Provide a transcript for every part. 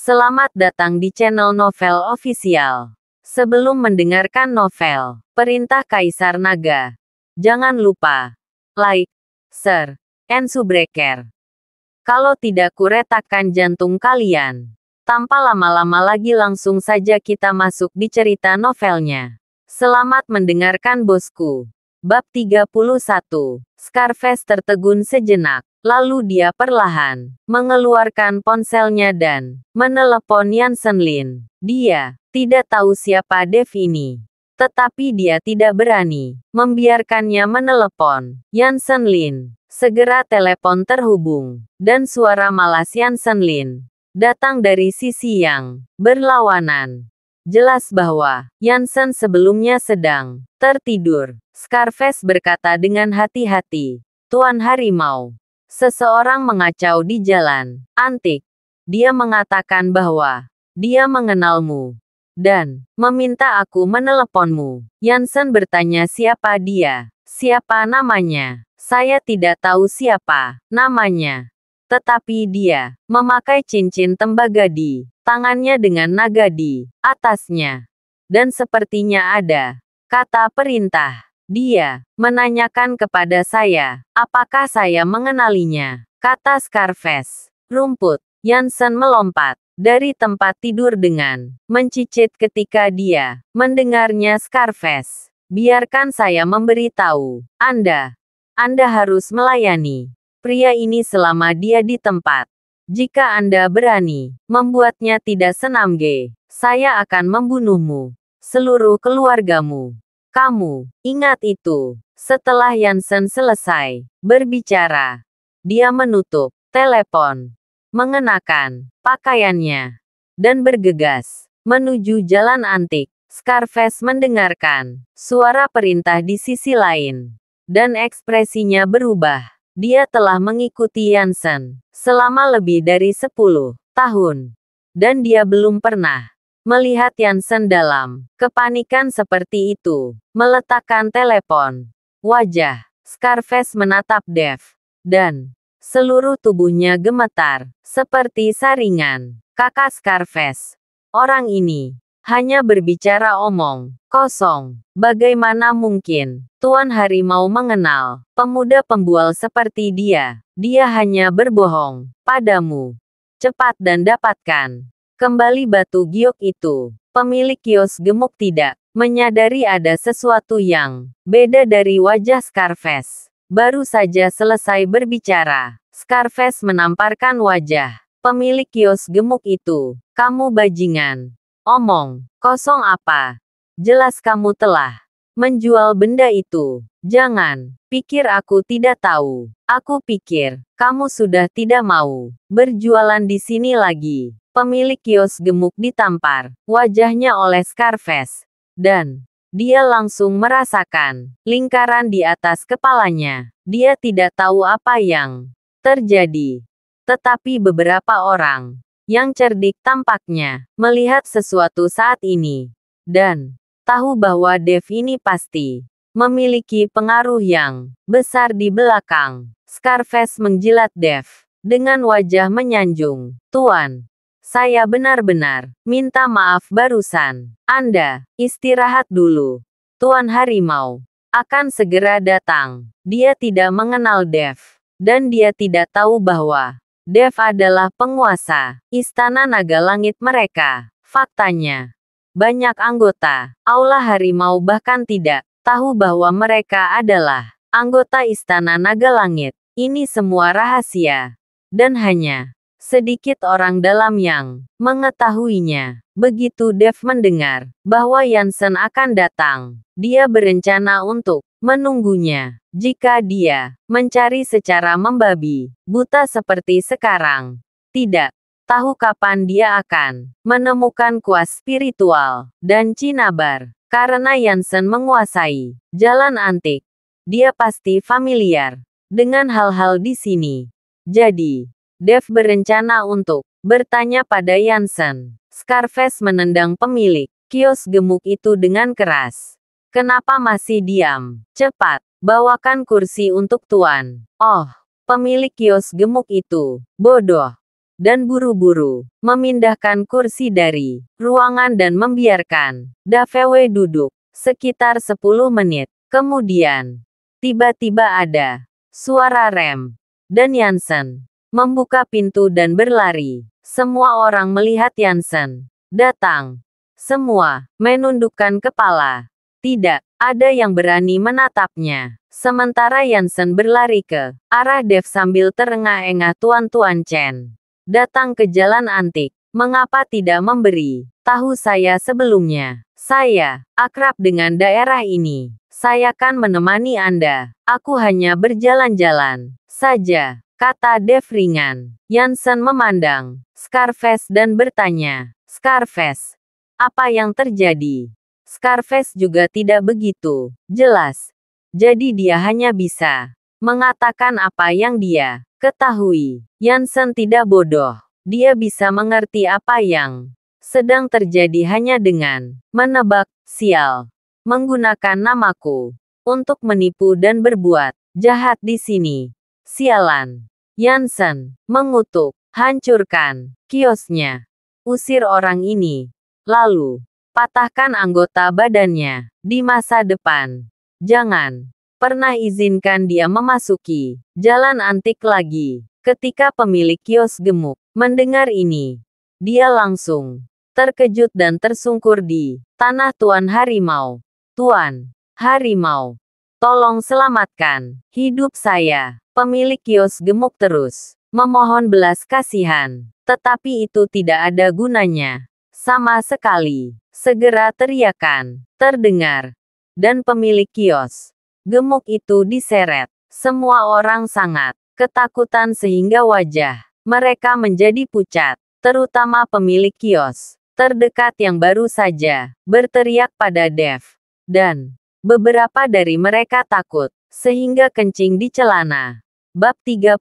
Selamat datang di channel Novel Official. Sebelum mendengarkan novel Perintah Kaisar Naga, jangan lupa like, share, and subscribe. Kalau tidak kuretakan jantung kalian. Tanpa lama-lama lagi langsung saja kita masuk di cerita novelnya. Selamat mendengarkan bosku. Bab 31. Scarface tertegun sejenak. Lalu dia perlahan mengeluarkan ponselnya dan menelepon Yansen Lin. Dia tidak tahu siapa Dev ini. Tetapi dia tidak berani membiarkannya menelepon Yansen Lin. Segera telepon terhubung, dan suara malas Yansen Lin datang dari sisi yang berlawanan. Jelas bahwa Yansen sebelumnya sedang tertidur. Scarface berkata dengan hati-hati, Tuan Harimau, Seseorang mengacau di jalan. Antik. Dia mengatakan bahwa dia mengenalmu dan meminta aku meneleponmu. Yansen bertanya siapa dia, siapa namanya. Saya tidak tahu siapa namanya. Tetapi dia memakai cincin tembaga di tangannya dengan naga di atasnya. Dan sepertinya ada kata perintah. Dia menanyakan kepada saya, apakah saya mengenalinya, kata Scarface. Rumput, Yansen melompat dari tempat tidur dengan mencicit ketika dia mendengarnya Scarface. Biarkan saya memberitahu, Anda, Anda harus melayani pria ini selama dia di tempat. Jika Anda berani membuatnya tidak senam G, saya akan membunuhmu, seluruh keluargamu, kamu, ingat itu. Setelah Yansen selesai berbicara, dia menutup telepon, mengenakan pakaiannya, dan bergegas menuju jalan antik. Scarface mendengarkan suara perintah di sisi lain, dan ekspresinya berubah. Dia telah mengikuti Yansen selama lebih dari 10 tahun, dan dia belum pernah Melihat Yansen dalam kepanikan seperti itu, meletakkan telepon. Wajah Scarface menatap Dev dan seluruh tubuhnya gemetar seperti saringan. Kakak Scarface, orang ini hanya berbicara omong kosong. Bagaimana mungkin Tuan Harimau mengenal pemuda pembual seperti dia? Dia hanya berbohong padamu. Cepat dan dapatkan Kembali batu giok itu, pemilik kios gemuk tidak menyadari ada sesuatu yang beda dari wajah Scarface. Baru saja selesai berbicara, Scarface menamparkan wajah pemilik kios gemuk itu. Kamu bajingan, omong kosong apa? Jelas kamu telah Menjual benda itu. Jangan. Pikir aku tidak tahu. Aku pikir, kamu sudah tidak mau berjualan di sini lagi. Pemilik kios gemuk ditampar wajahnya oleh Scarface. Dan, dia langsung merasakan lingkaran di atas kepalanya. Dia tidak tahu apa yang terjadi. Tetapi beberapa orang yang cerdik tampaknya melihat sesuatu saat ini. Dan tahu bahwa Dev ini pasti memiliki pengaruh yang besar di belakang. Scarface menjilat Dev dengan wajah menyanjung. Tuan, saya benar-benar minta maaf barusan. Anda istirahat dulu. Tuan Harimau akan segera datang. Dia tidak mengenal Dev, dan dia tidak tahu bahwa Dev adalah penguasa istana naga langit mereka. Faktanya, banyak anggota, Aula Harimau bahkan tidak tahu bahwa mereka adalah anggota Istana Naga Langit. Ini semua rahasia. Dan hanya sedikit orang dalam yang mengetahuinya. Begitu Dev mendengar bahwa Yansen akan datang, dia berencana untuk menunggunya. Jika dia mencari secara membabi buta seperti sekarang, tidak tahu kapan dia akan menemukan kuas spiritual dan cinabar. Karena Yansen menguasai jalan antik, dia pasti familiar dengan hal-hal di sini. Jadi, Dev berencana untuk bertanya pada Yansen. Scarface menendang pemilik kios gemuk itu dengan keras. Kenapa masih diam? Cepat, bawakan kursi untuk tuan. Oh, pemilik kios gemuk itu, bodoh dan buru-buru memindahkan kursi dari ruangan dan membiarkan Davewe duduk sekitar 10 menit. Kemudian, tiba-tiba ada suara rem dan Yansen membuka pintu dan berlari. Semua orang melihat Yansen datang. Semua menundukkan kepala. Tidak ada yang berani menatapnya. Sementara Yansen berlari ke arah Dev sambil terengah-engah tuan-tuan Chen. Datang ke jalan antik. Mengapa tidak memberi? Tahu saya sebelumnya. Saya akrab dengan daerah ini. Saya akan menemani Anda. Aku hanya berjalan-jalan saja, kata Dev ringan. Yansen memandang Scarface dan bertanya, Scarface, apa yang terjadi? Scarface juga tidak begitu jelas. Jadi dia hanya bisa mengatakan apa yang dia Ketahui, Yansen tidak bodoh. Dia bisa mengerti apa yang sedang terjadi hanya dengan menebak sial, menggunakan namaku untuk menipu dan berbuat jahat di sini. Sialan, Yansen mengutuk, hancurkan kiosnya, usir orang ini, lalu patahkan anggota badannya di masa depan. Jangan pernah izinkan dia memasuki jalan antik lagi. Ketika pemilik kios gemuk mendengar ini, dia langsung terkejut dan tersungkur di tanah Tuan Harimau. Tuan Harimau, tolong selamatkan hidup saya. Pemilik kios gemuk terus memohon belas kasihan, tetapi itu tidak ada gunanya sama sekali. Segera teriakan terdengar, dan pemilik kios Gemuk itu diseret. Semua orang sangat ketakutan sehingga wajah mereka menjadi pucat, terutama pemilik kios terdekat yang baru saja berteriak pada Dev. Dan beberapa dari mereka takut, sehingga kencing di celana. Bab 32,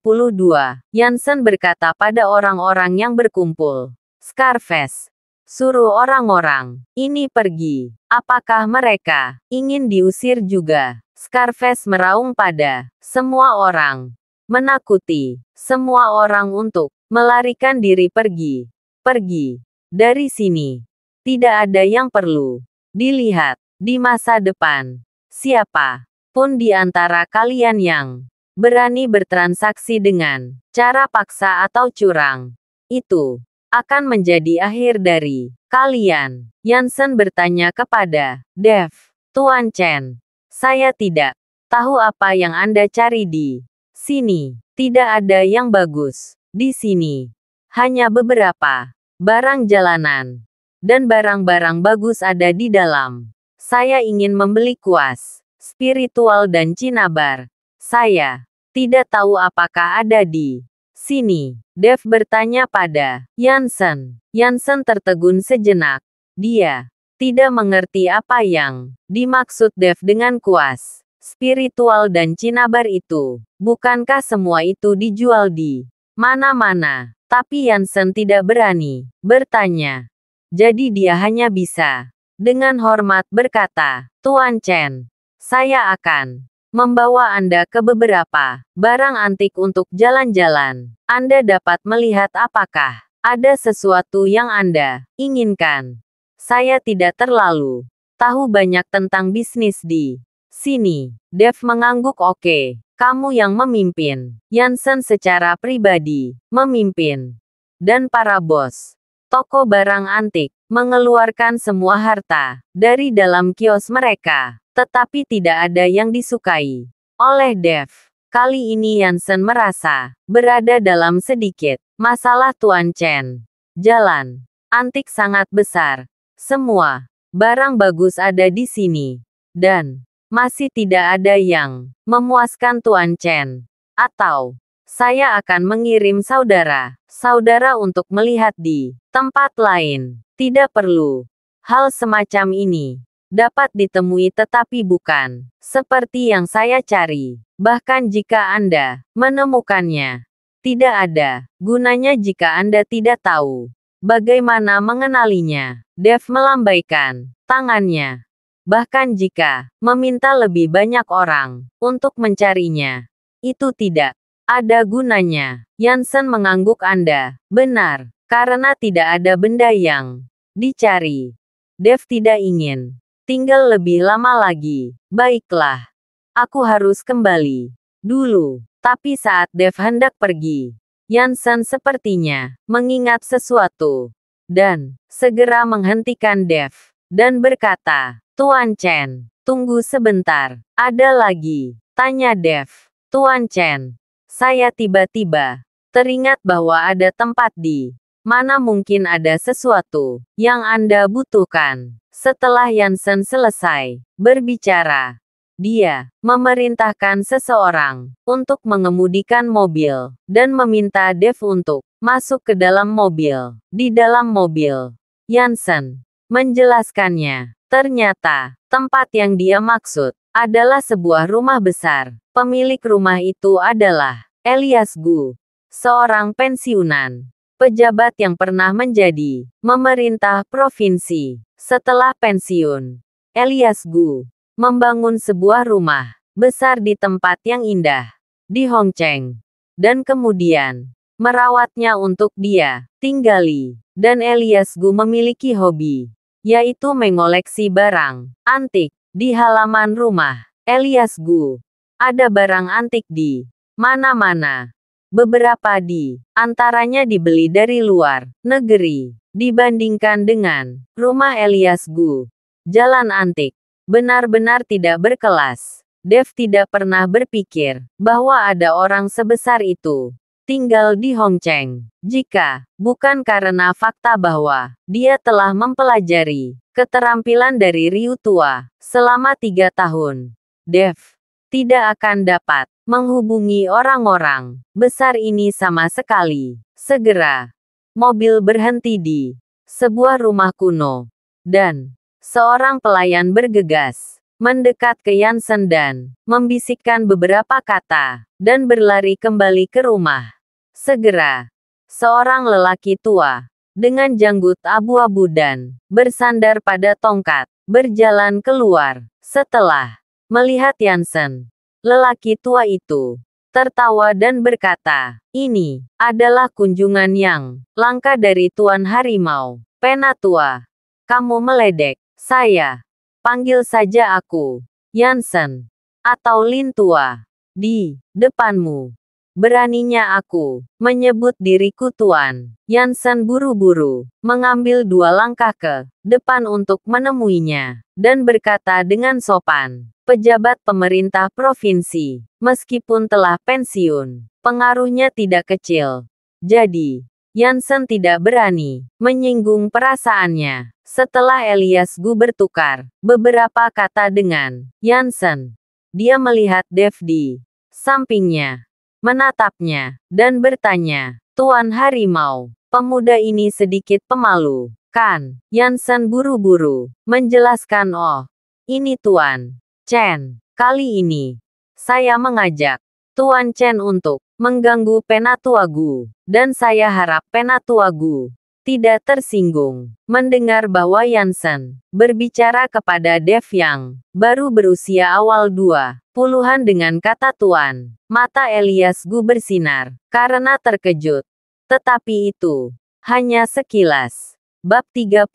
Yansen berkata pada orang-orang yang berkumpul. Scarface, suruh orang-orang ini pergi. Apakah mereka ingin diusir juga? Scarface meraung pada semua orang, menakuti semua orang untuk melarikan diri pergi, pergi dari sini. Tidak ada yang perlu dilihat di masa depan. Siapa pun di antara kalian yang berani bertransaksi dengan cara paksa atau curang, itu akan menjadi akhir dari kalian. Yansen bertanya kepada Dev, Tuan Chen, saya tidak tahu apa yang Anda cari di sini. Tidak ada yang bagus di sini. Hanya beberapa barang jalanan dan barang-barang bagus ada di dalam. Saya ingin membeli kuas, spiritual dan cinabar. Saya tidak tahu apakah ada di sini. Dev bertanya pada Yansen. Yansen tertegun sejenak. Dia tidak mengerti apa yang dimaksud Dev dengan kuas, spiritual dan cinabar itu. Bukankah semua itu dijual di mana-mana? Tapi Yansen tidak berani bertanya. Jadi dia hanya bisa dengan hormat berkata, "Tuan Chen, saya akan membawa Anda ke beberapa barang antik untuk jalan-jalan. Anda dapat melihat apakah ada sesuatu yang Anda inginkan." Saya tidak terlalu tahu banyak tentang bisnis di sini. Dev mengangguk oke. Okay. Kamu yang memimpin. Yansen secara pribadi memimpin. Dan para bos. Toko barang antik mengeluarkan semua harta dari dalam kios mereka. Tetapi tidak ada yang disukai oleh Dev. Kali ini Yansen merasa berada dalam sedikit masalah Tuan Chen. Jalan antik sangat besar semua barang bagus ada di sini. Dan masih tidak ada yang memuaskan Tuan Chen. Atau saya akan mengirim saudara-saudara untuk melihat di tempat lain. Tidak perlu. Hal semacam ini dapat ditemui tetapi bukan seperti yang saya cari. Bahkan jika Anda menemukannya, tidak ada gunanya jika Anda tidak tahu Bagaimana mengenalinya? Dev melambaikan tangannya. Bahkan jika meminta lebih banyak orang untuk mencarinya, itu tidak ada gunanya. Yansen mengangguk Anda. Benar, karena tidak ada benda yang dicari. Dev tidak ingin tinggal lebih lama lagi. Baiklah, aku harus kembali dulu. Tapi saat Dev hendak pergi, Yansan sepertinya mengingat sesuatu dan segera menghentikan Dev dan berkata, Tuan Chen, tunggu sebentar. Ada lagi, tanya Dev. Tuan Chen, saya tiba-tiba teringat bahwa ada tempat di mana mungkin ada sesuatu yang Anda butuhkan. Setelah Yansen selesai berbicara, dia memerintahkan seseorang untuk mengemudikan mobil dan meminta Dev untuk masuk ke dalam mobil. Di dalam mobil, Yansen menjelaskannya. Ternyata, tempat yang dia maksud adalah sebuah rumah besar. Pemilik rumah itu adalah Elias Gu, seorang pensiunan pejabat yang pernah menjadi memerintah provinsi setelah pensiun. Elias Gu membangun sebuah rumah besar di tempat yang indah di Hongcheng dan kemudian merawatnya untuk dia tinggali. Dan Elias Gu memiliki hobi yaitu mengoleksi barang antik di halaman rumah Elias Gu. Ada barang antik di mana-mana. Beberapa di antaranya dibeli dari luar negeri dibandingkan dengan rumah Elias Gu. Jalan antik Benar-benar tidak berkelas. Dev tidak pernah berpikir bahwa ada orang sebesar itu tinggal di Hongcheng. Jika bukan karena fakta bahwa dia telah mempelajari keterampilan dari Ryu tua selama tiga tahun, Dev tidak akan dapat menghubungi orang-orang besar ini sama sekali. Segera, mobil berhenti di sebuah rumah kuno, dan Seorang pelayan bergegas, mendekat ke Yansen dan membisikkan beberapa kata, dan berlari kembali ke rumah. Segera, seorang lelaki tua, dengan janggut abu-abu dan bersandar pada tongkat, berjalan keluar. Setelah melihat Yansen, lelaki tua itu tertawa dan berkata, ini adalah kunjungan yang langka dari Tuan Harimau. Penatua, kamu meledek. Saya. Panggil saja aku, Yansen. Atau Lin Tua. Di depanmu. Beraninya aku menyebut diriku Tuan. Yansen buru-buru mengambil dua langkah ke depan untuk menemuinya dan berkata dengan sopan, "Pejabat pemerintah provinsi, meskipun telah pensiun, pengaruhnya tidak kecil. Jadi, Yansen tidak berani menyinggung perasaannya. Setelah Elias Gu bertukar beberapa kata dengan Yansen, dia melihat Dev di sampingnya, menatapnya, dan bertanya, Tuan Harimau, pemuda ini sedikit pemalu, kan? Yansen buru-buru menjelaskan, oh, ini Tuan Chen, kali ini saya mengajak Tuan Chen untuk mengganggu Penatuagu, dan saya harap Penatuagu tidak tersinggung mendengar bahwa Yansen berbicara kepada Dev yang baru berusia awal dua puluhan dengan kata Tuan. Mata Elias Gu bersinar karena terkejut. Tetapi itu hanya sekilas. Bab 33,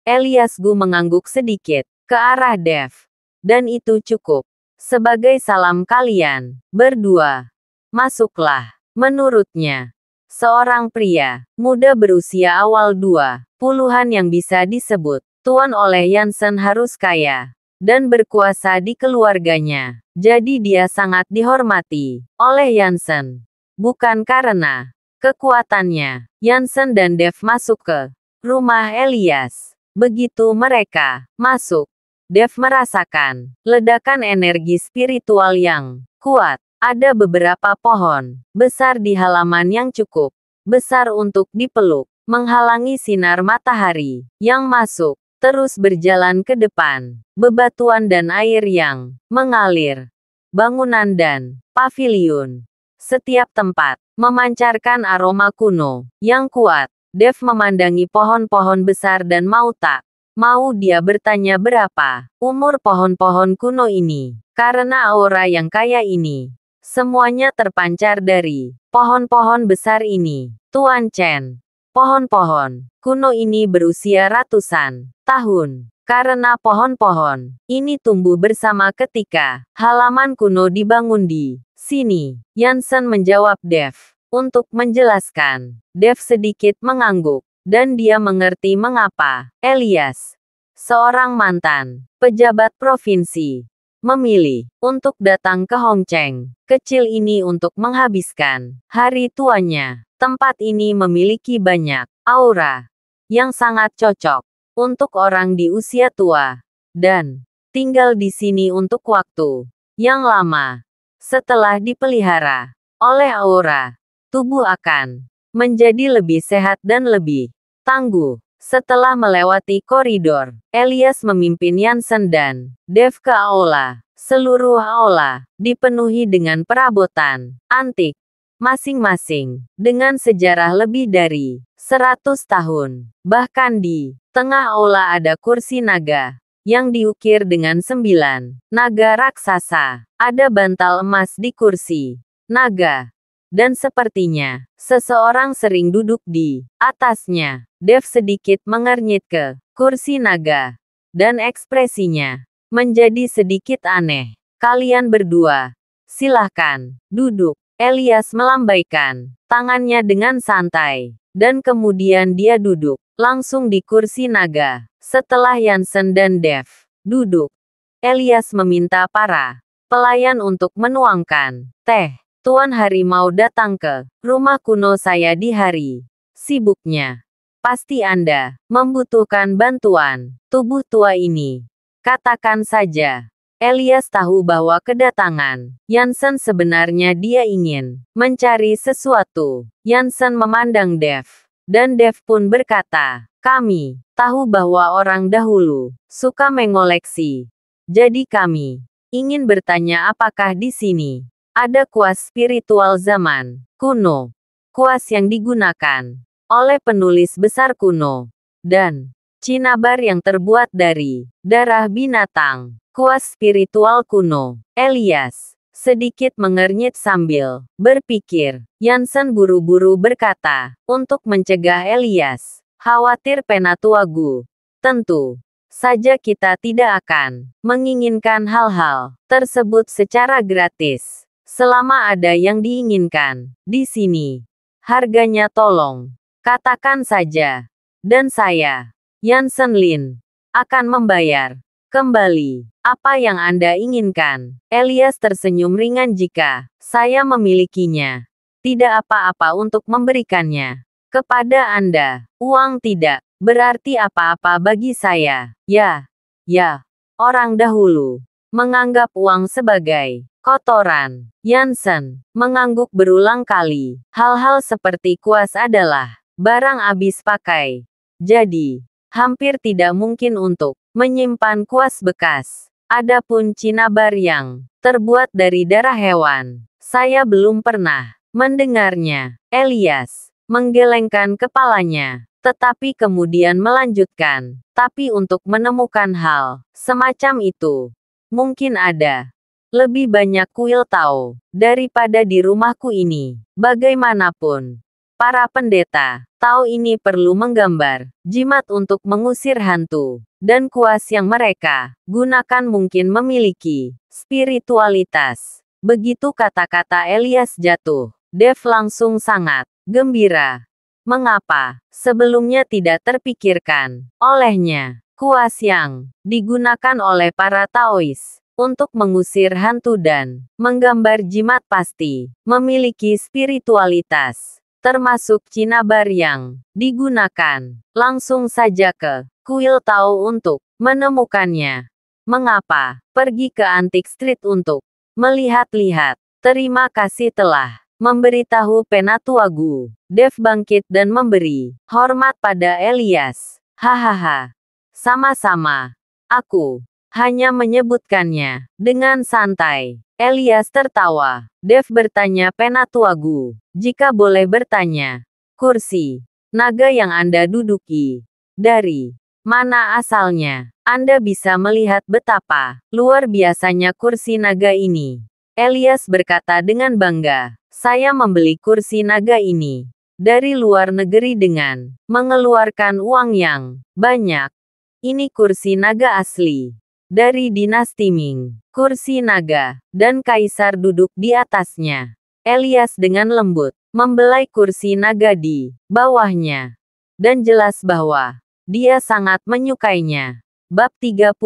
Elias Gu mengangguk sedikit ke arah Dev. Dan itu cukup sebagai salam kalian, berdua. Masuklah. Menurutnya, seorang pria, muda berusia awal dua, puluhan yang bisa disebut, tuan oleh Yansen harus kaya, dan berkuasa di keluarganya. Jadi dia sangat dihormati oleh Yansen. Bukan karena kekuatannya, Yansen dan Dev masuk ke rumah Elias. Begitu mereka masuk, Dev merasakan ledakan energi spiritual yang kuat. Ada beberapa pohon besar di halaman yang cukup besar untuk dipeluk, menghalangi sinar matahari yang masuk, terus berjalan ke depan. Bebatuan dan air yang mengalir, bangunan dan pavilion. Setiap tempat memancarkan aroma kuno yang kuat. Dev memandangi pohon-pohon besar dan mau tak Mau dia bertanya berapa umur pohon-pohon kuno ini, karena aura yang kaya ini, semuanya terpancar dari pohon-pohon besar ini, Tuan Chen. Pohon-pohon kuno ini berusia ratusan tahun, karena pohon-pohon ini tumbuh bersama ketika halaman kuno dibangun di sini. Yansen menjawab Dev untuk menjelaskan. Dev sedikit mengangguk dan dia mengerti mengapa Elias, seorang mantan pejabat provinsi, memilih untuk datang ke Hongcheng kecil ini untuk menghabiskan hari tuanya. Tempat ini memiliki banyak aura yang sangat cocok untuk orang di usia tua dan tinggal di sini untuk waktu yang lama. Setelah dipelihara oleh aura, tubuh akan menjadi lebih sehat dan lebih tangguh. Setelah melewati koridor, Elias memimpin Yansen dan Dev ke aula. Seluruh aula dipenuhi dengan perabotan antik masing-masing dengan sejarah lebih dari 100 tahun. Bahkan di tengah aula ada kursi naga yang diukir dengan sembilan naga raksasa. Ada bantal emas di kursi naga dan sepertinya, seseorang sering duduk di atasnya. Dev sedikit mengernyit ke kursi naga. Dan ekspresinya menjadi sedikit aneh. Kalian berdua, silahkan duduk. Elias melambaikan tangannya dengan santai. Dan kemudian dia duduk langsung di kursi naga. Setelah Yansen dan Dev duduk, Elias meminta para pelayan untuk menuangkan teh. Tuan Harimau datang ke rumah kuno saya di hari sibuknya. Pasti Anda membutuhkan bantuan tubuh tua ini. Katakan saja, Elias tahu bahwa kedatangan Yansen sebenarnya dia ingin mencari sesuatu. Yansen memandang Dev, dan Dev pun berkata, "Kami tahu bahwa orang dahulu suka mengoleksi. Jadi kami ingin bertanya apakah di sini ada kuas spiritual zaman kuno, kuas yang digunakan oleh penulis besar kuno, dan cinabar yang terbuat dari darah binatang, kuas spiritual kuno. Elias sedikit mengernyit sambil berpikir. Yansen buru-buru berkata, untuk mencegah Elias khawatir Penatuagu. Tentu saja kita tidak akan menginginkan hal-hal tersebut secara gratis. Selama ada yang diinginkan, di sini. Harganya tolong. Katakan saja. Dan saya, Yansen Lin, akan membayar. Kembali, apa yang Anda inginkan? Elias tersenyum ringan jika saya memilikinya. Tidak apa-apa untuk memberikannya. Kepada Anda, uang tidak berarti apa-apa bagi saya. Ya, ya, orang dahulu menganggap uang sebagai kotoran. Yansen mengangguk berulang kali. Hal-hal seperti kuas adalah barang habis pakai. Jadi, hampir tidak mungkin untuk menyimpan kuas bekas. Adapun cinabar yang terbuat dari darah hewan, saya belum pernah mendengarnya. Elias menggelengkan kepalanya, tetapi kemudian melanjutkan, "Tapi untuk menemukan hal semacam itu, mungkin ada lebih banyak kuil tahu daripada di rumahku ini. Bagaimanapun, para pendeta tahu ini perlu menggambar jimat untuk mengusir hantu, dan kuas yang mereka gunakan mungkin memiliki spiritualitas. Begitu kata-kata Elias jatuh, Dev langsung sangat gembira. Mengapa sebelumnya tidak terpikirkan olehnya? Kuas yang digunakan oleh para Taois untuk mengusir hantu dan menggambar jimat pasti, memiliki spiritualitas, termasuk cinabar yang digunakan langsung saja ke kuil tahu untuk menemukannya. Mengapa pergi ke Antik Street untuk melihat-lihat? Terima kasih telah memberitahu Penatuagu. Dev bangkit dan memberi hormat pada Elias. Hahaha. Sama-sama. Aku hanya menyebutkannya dengan santai. Elias tertawa. Dev bertanya Penatuagu, jika boleh bertanya, kursi naga yang Anda duduki, dari mana asalnya? Anda bisa melihat betapa luar biasanya kursi naga ini. Elias berkata dengan bangga, "Saya membeli kursi naga ini dari luar negeri dengan mengeluarkan uang yang banyak. Ini kursi naga asli dari dinasti Ming, kursi naga, dan kaisar duduk di atasnya. Elias dengan lembut membelai kursi naga di bawahnya dan jelas bahwa dia sangat menyukainya. Bab 34.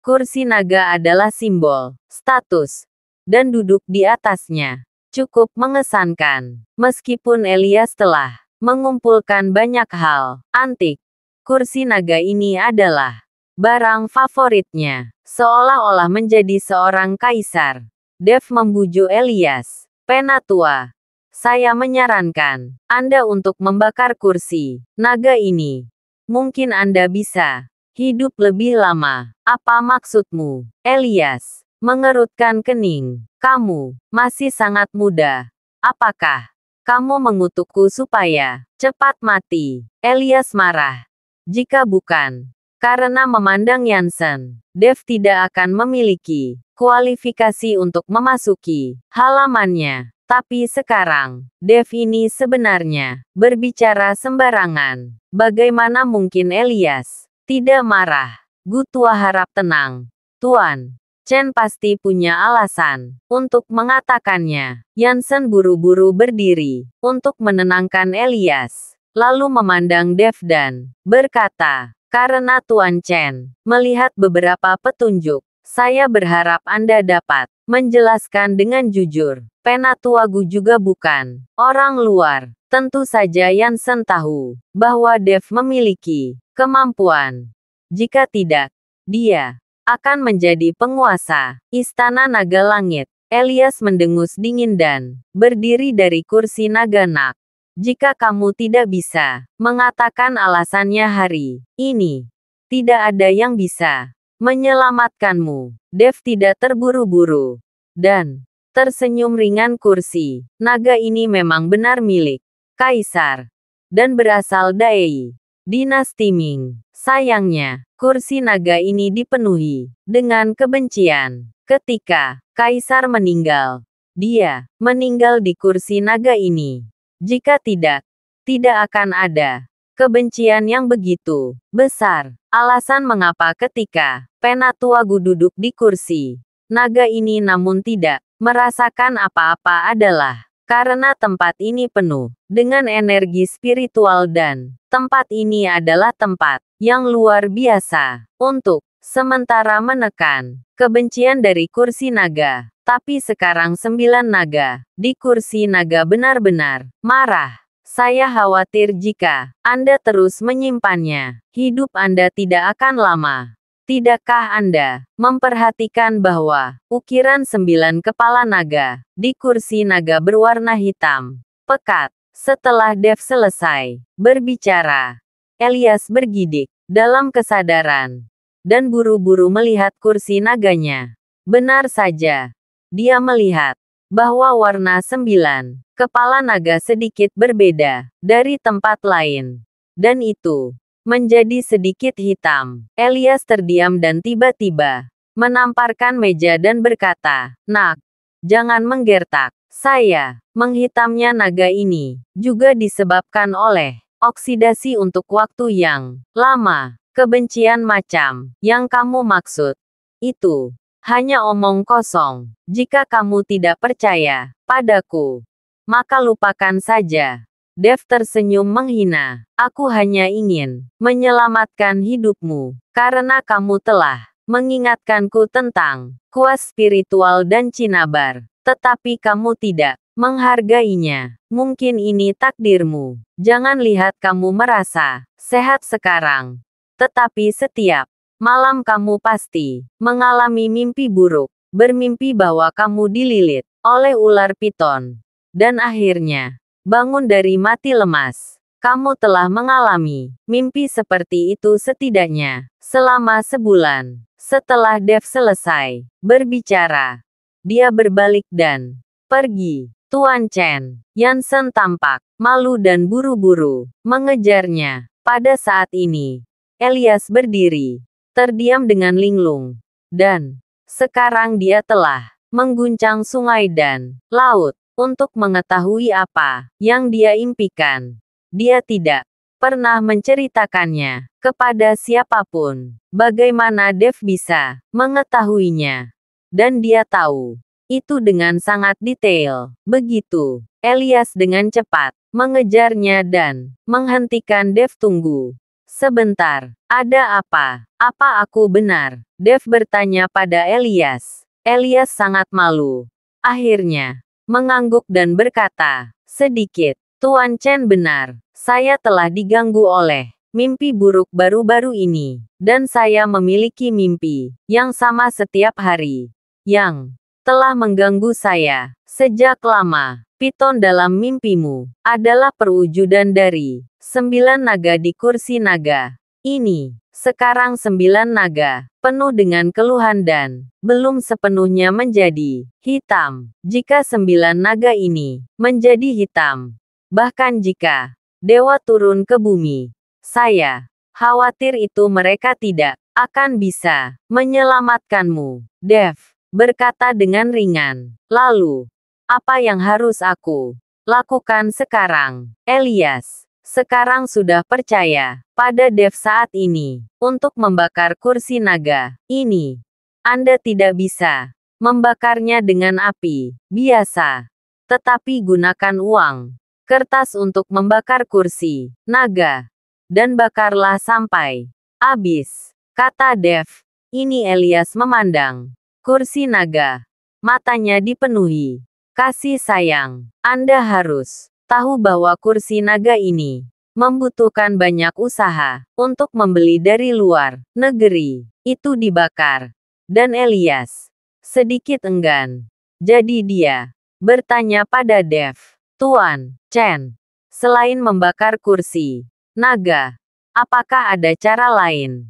Kursi naga adalah simbol, status, dan duduk di atasnya. Cukup mengesankan. Meskipun Elias telah mengumpulkan banyak hal antik, kursi naga ini adalah barang favoritnya, seolah-olah menjadi seorang kaisar. Dev membujuk Elias, penatua. Saya menyarankan Anda untuk membakar kursi naga ini. Mungkin Anda bisa hidup lebih lama. Apa maksudmu, Elias? Mengerutkan kening, kamu masih sangat muda. Apakah kamu mengutukku supaya cepat mati? Elias marah. Jika bukan, karena memandang Yansen, Dev tidak akan memiliki kualifikasi untuk memasuki halamannya. Tapi sekarang, Dev ini sebenarnya berbicara sembarangan. Bagaimana mungkin Elias tidak marah? Gutua harap tenang. Tuan, Chen pasti punya alasan untuk mengatakannya. Yansen buru-buru berdiri untuk menenangkan Elias, lalu memandang Dev dan berkata, karena Tuan Chen melihat beberapa petunjuk, saya berharap Anda dapat menjelaskan dengan jujur. Penatua Gu juga bukan orang luar. Tentu saja Yansen tahu bahwa Dev memiliki kemampuan. Jika tidak, dia akan menjadi penguasa Istana Naga Langit. Elias mendengus dingin dan berdiri dari kursi naga nak. Jika kamu tidak bisa mengatakan alasannya hari ini, tidak ada yang bisa menyelamatkanmu. Dev tidak terburu-buru dan tersenyum ringan kursi. Naga ini memang benar milik kaisar dan berasal dari dinasti Ming. Sayangnya, kursi naga ini dipenuhi dengan kebencian. Ketika kaisar meninggal, dia meninggal di kursi naga ini. Jika tidak, tidak akan ada kebencian yang begitu besar. Alasan mengapa ketika Penatuagu duduk di kursi naga ini namun tidak merasakan apa-apa adalah karena tempat ini penuh dengan energi spiritual dan tempat ini adalah tempat yang luar biasa untuk Sementara menekan kebencian dari kursi naga, tapi sekarang sembilan naga di kursi naga benar-benar marah. Saya khawatir jika Anda terus menyimpannya, hidup Anda tidak akan lama. Tidakkah Anda memperhatikan bahwa ukiran sembilan kepala naga di kursi naga berwarna hitam pekat? Setelah Dev selesai berbicara, Elias bergidik dalam kesadaran dan buru-buru melihat kursi naganya. Benar saja. Dia melihat bahwa warna sembilan kepala naga sedikit berbeda dari tempat lain. Dan itu menjadi sedikit hitam. Elias terdiam dan tiba-tiba menamparkan meja dan berkata, Nak, jangan menggertak. Saya, menghitamnya naga ini, juga disebabkan oleh oksidasi untuk waktu yang lama. Kebencian macam yang kamu maksud itu hanya omong kosong. Jika kamu tidak percaya padaku, maka lupakan saja. Dev tersenyum menghina. Aku hanya ingin menyelamatkan hidupmu karena kamu telah mengingatkanku tentang kuas spiritual dan cinabar, tetapi kamu tidak menghargainya. Mungkin ini takdirmu. Jangan lihat kamu merasa sehat sekarang. Tetapi setiap malam kamu pasti mengalami mimpi buruk, bermimpi bahwa kamu dililit oleh ular piton. Dan akhirnya, bangun dari mati lemas. Kamu telah mengalami mimpi seperti itu setidaknya selama sebulan. Setelah Dev selesai berbicara, dia berbalik dan pergi. Tuan Chen, Yansen tampak malu dan buru-buru mengejarnya. Pada saat ini, Elias berdiri, terdiam dengan linglung. Dan sekarang dia telah mengguncang sungai dan laut untuk mengetahui apa yang dia impikan. Dia tidak pernah menceritakannya kepada siapapun. Bagaimana Dev bisa mengetahuinya? Dan dia tahu itu dengan sangat detail. Begitu, Elias dengan cepat mengejarnya dan menghentikan Dev tunggu. Sebentar, ada apa? Apa aku benar? Dev bertanya pada Elias. Elias sangat malu. Akhirnya, mengangguk dan berkata, sedikit, Tuan Chen benar, saya telah diganggu oleh mimpi buruk baru-baru ini, dan saya memiliki mimpi yang sama setiap hari, yang telah mengganggu saya sejak lama. Piton dalam mimpimu adalah perwujudan dari Sembilan naga di kursi naga. Ini, sekarang sembilan naga, penuh dengan keluhan dan belum sepenuhnya menjadi hitam. Jika sembilan naga ini menjadi hitam, bahkan jika dewa turun ke bumi, saya khawatir itu mereka tidak akan bisa menyelamatkanmu. Dev berkata dengan ringan. Lalu, apa yang harus aku lakukan sekarang, Elias? Sekarang sudah percaya pada Dev saat ini untuk membakar kursi naga ini. Anda tidak bisa membakarnya dengan api biasa, tetapi gunakan uang, kertas untuk membakar kursi naga, dan bakarlah sampai habis, kata Dev. Ini Elias memandang kursi naga, matanya dipenuhi kasih sayang. Anda harus tahu bahwa kursi naga ini membutuhkan banyak usaha untuk membeli dari luar negeri. Itu dibakar. Dan Elias sedikit enggan. Jadi dia bertanya pada Dev, Tuan Chen, selain membakar kursi naga, apakah ada cara lain?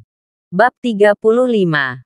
Bab 35.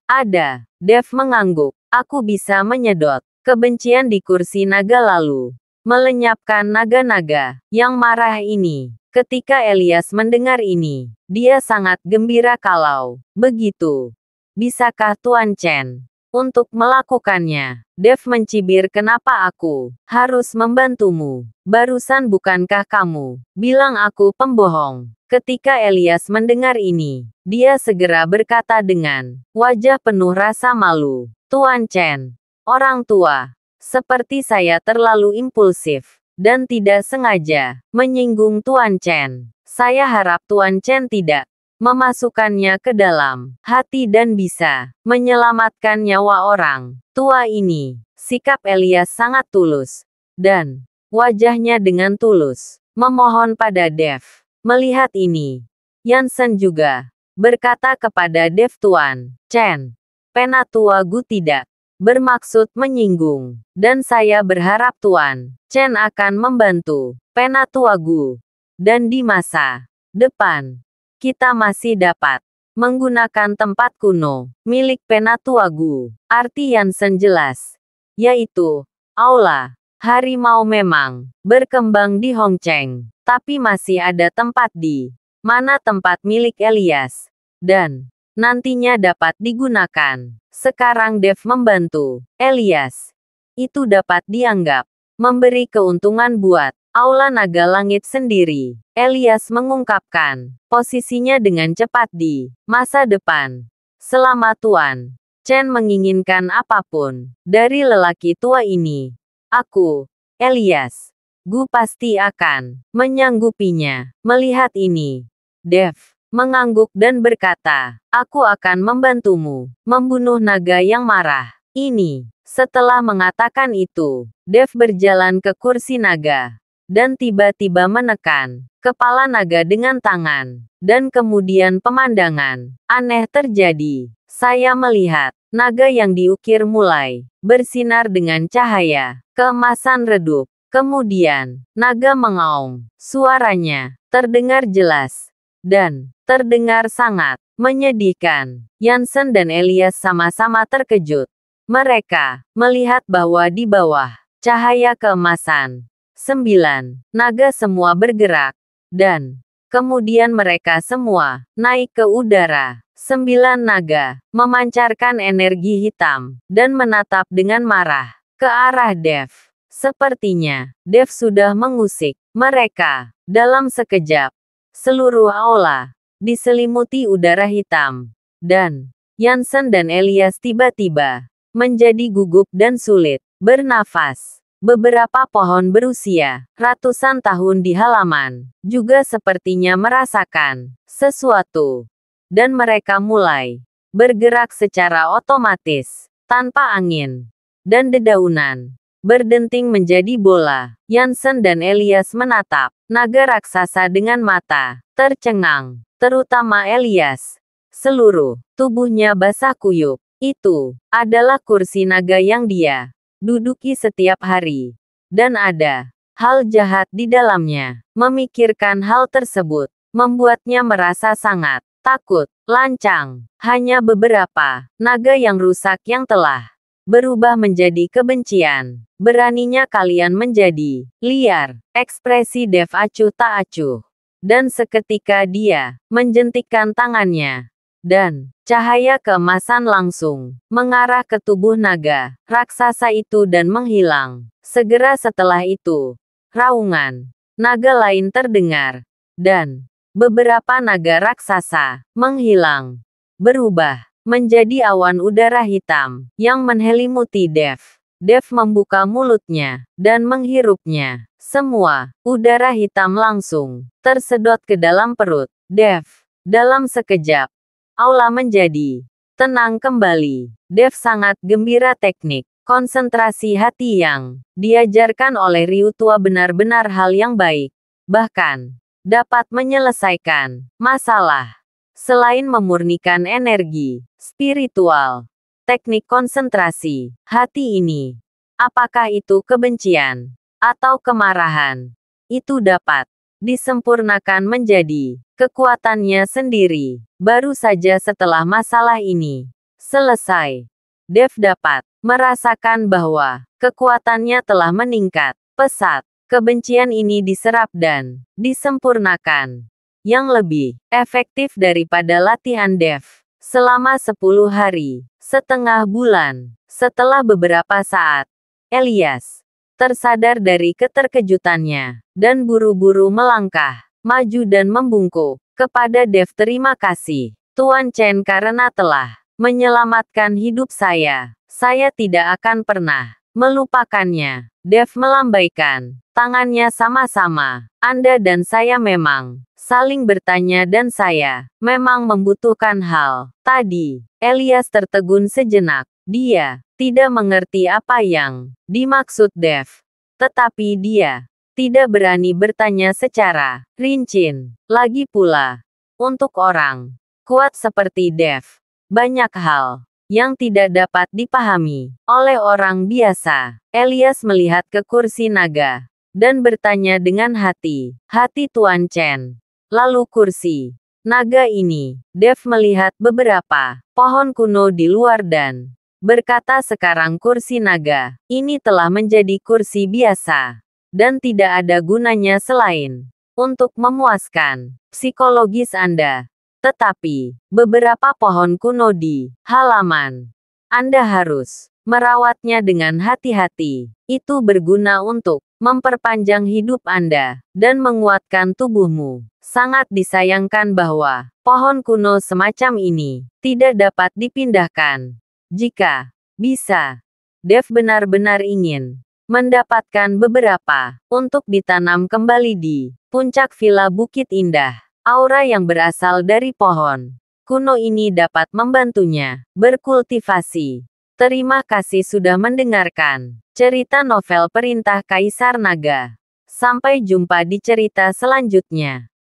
Ada. Dev mengangguk. Aku bisa menyedot kebencian di kursi naga lalu Melenyapkan naga-naga yang marah ini. Ketika Elias mendengar ini, dia sangat gembira kalau begitu. Bisakah Tuan Chen untuk melakukannya? Dev mencibir kenapa aku harus membantumu. Barusan bukankah kamu bilang aku pembohong? Ketika Elias mendengar ini, dia segera berkata dengan wajah penuh rasa malu, Tuan Chen, orang tua, seperti saya terlalu impulsif dan tidak sengaja menyinggung Tuan Chen. Saya harap Tuan Chen tidak memasukkannya ke dalam hati dan bisa menyelamatkan nyawa orang tua ini. Sikap Elias sangat tulus dan wajahnya dengan tulus memohon pada Dev. Melihat ini, Yansen juga berkata kepada Dev Tuan, Chen, penatua Gu tidak bermaksud menyinggung, dan saya berharap Tuan Chen akan membantu Penatuagu. Dan di masa depan, kita masih dapat menggunakan tempat kuno milik Penatua Penatuagu. Arti yang jelas, yaitu Aula. Harimau memang berkembang di Hongcheng, tapi masih ada tempat di mana tempat milik Elias dan nantinya dapat digunakan. Sekarang Dev membantu Elias. Itu dapat dianggap memberi keuntungan buat Aula Naga Langit sendiri. Elias mengungkapkan posisinya dengan cepat di masa depan. Selama Tuan Chen menginginkan apapun dari lelaki tua ini, aku, Elias, Gu pasti akan menyanggupinya. Melihat ini, Dev mengangguk dan berkata, Aku akan membantumu membunuh naga yang marah ini. Setelah mengatakan itu, Dev berjalan ke kursi naga dan tiba-tiba menekan kepala naga dengan tangan, dan kemudian pemandangan aneh terjadi. Saya melihat naga yang diukir mulai bersinar dengan cahaya keemasan redup. Kemudian, naga mengaum, suaranya terdengar jelas dan terdengar sangat menyedihkan. Yansen dan Elias sama-sama terkejut. Mereka melihat bahwa di bawah cahaya keemasan, sembilan naga semua bergerak, dan kemudian mereka semua naik ke udara. Sembilan naga memancarkan energi hitam dan menatap dengan marah ke arah Dev. Sepertinya, Dev sudah mengusik mereka dalam sekejap. Seluruh aula diselimuti udara hitam, dan Yansen dan Elias tiba-tiba menjadi gugup dan sulit bernafas. Beberapa pohon berusia ratusan tahun di halaman juga sepertinya merasakan sesuatu, dan mereka mulai bergerak secara otomatis tanpa angin dan dedaunan berdenting menjadi bola. Yansen dan Elias menatap naga raksasa dengan mata tercengang, terutama Elias. Seluruh tubuhnya basah kuyup. Itu adalah kursi naga yang dia duduki setiap hari. Dan ada hal jahat di dalamnya. Memikirkan hal tersebut membuatnya merasa sangat takut, lancang. Hanya beberapa naga yang rusak yang telah berubah menjadi kebencian. Beraninya kalian menjadi liar. Ekspresi Dev acuh tak acuh. Dan seketika dia menjentikkan tangannya. Dan cahaya keemasan langsung mengarah ke tubuh naga raksasa itu dan menghilang. Segera setelah itu, raungan naga lain terdengar. Dan beberapa naga raksasa menghilang, berubah menjadi awan udara hitam yang menelimuti Dev. Dev membuka mulutnya dan menghirupnya. Semua udara hitam langsung tersedot ke dalam perut Dev. Dalam sekejap, aula menjadi tenang kembali. Dev sangat gembira teknik konsentrasi hati yang diajarkan oleh Ryu tua benar-benar hal yang baik, bahkan dapat menyelesaikan masalah. Selain memurnikan energi, spiritual, teknik konsentrasi, hati ini, apakah itu kebencian atau kemarahan, itu dapat disempurnakan menjadi kekuatannya sendiri. Baru saja setelah masalah ini selesai, Dev dapat merasakan bahwa kekuatannya telah meningkat pesat. Kebencian ini diserap dan disempurnakan yang lebih efektif daripada latihan Dev selama 10 hari, setengah bulan. Setelah beberapa saat, Elias tersadar dari keterkejutannya dan buru-buru melangkah maju dan membungkuk kepada Dev terima kasih, Tuan Chen karena telah menyelamatkan hidup saya. Saya tidak akan pernah melupakannya. Dev melambaikan Tangannya sama-sama. Anda dan saya memang saling bertanya dan saya memang membutuhkan hal. Tadi, Elias tertegun sejenak. Dia tidak mengerti apa yang dimaksud Dev. Tetapi dia tidak berani bertanya secara rinci. Lagi pula, untuk orang kuat seperti Dev, banyak hal yang tidak dapat dipahami oleh orang biasa. Elias melihat ke kursi naga dan bertanya dengan hati, hati Tuan Chen. Lalu kursi, naga ini, Dev melihat beberapa pohon kuno di luar dan berkata sekarang kursi naga, ini telah menjadi kursi biasa, dan tidak ada gunanya selain untuk memuaskan psikologis Anda. Tetapi, beberapa pohon kuno di halaman Anda harus merawatnya dengan hati-hati. Itu berguna untuk memperpanjang hidup Anda, dan menguatkan tubuhmu. Sangat disayangkan bahwa pohon kuno semacam ini tidak dapat dipindahkan. Jika bisa, Dev benar-benar ingin mendapatkan beberapa untuk ditanam kembali di puncak Villa Bukit Indah. Aura yang berasal dari pohon kuno ini dapat membantunya berkultivasi Terima kasih sudah mendengarkan cerita novel Perintah Kaisar Naga. Sampai jumpa di cerita selanjutnya.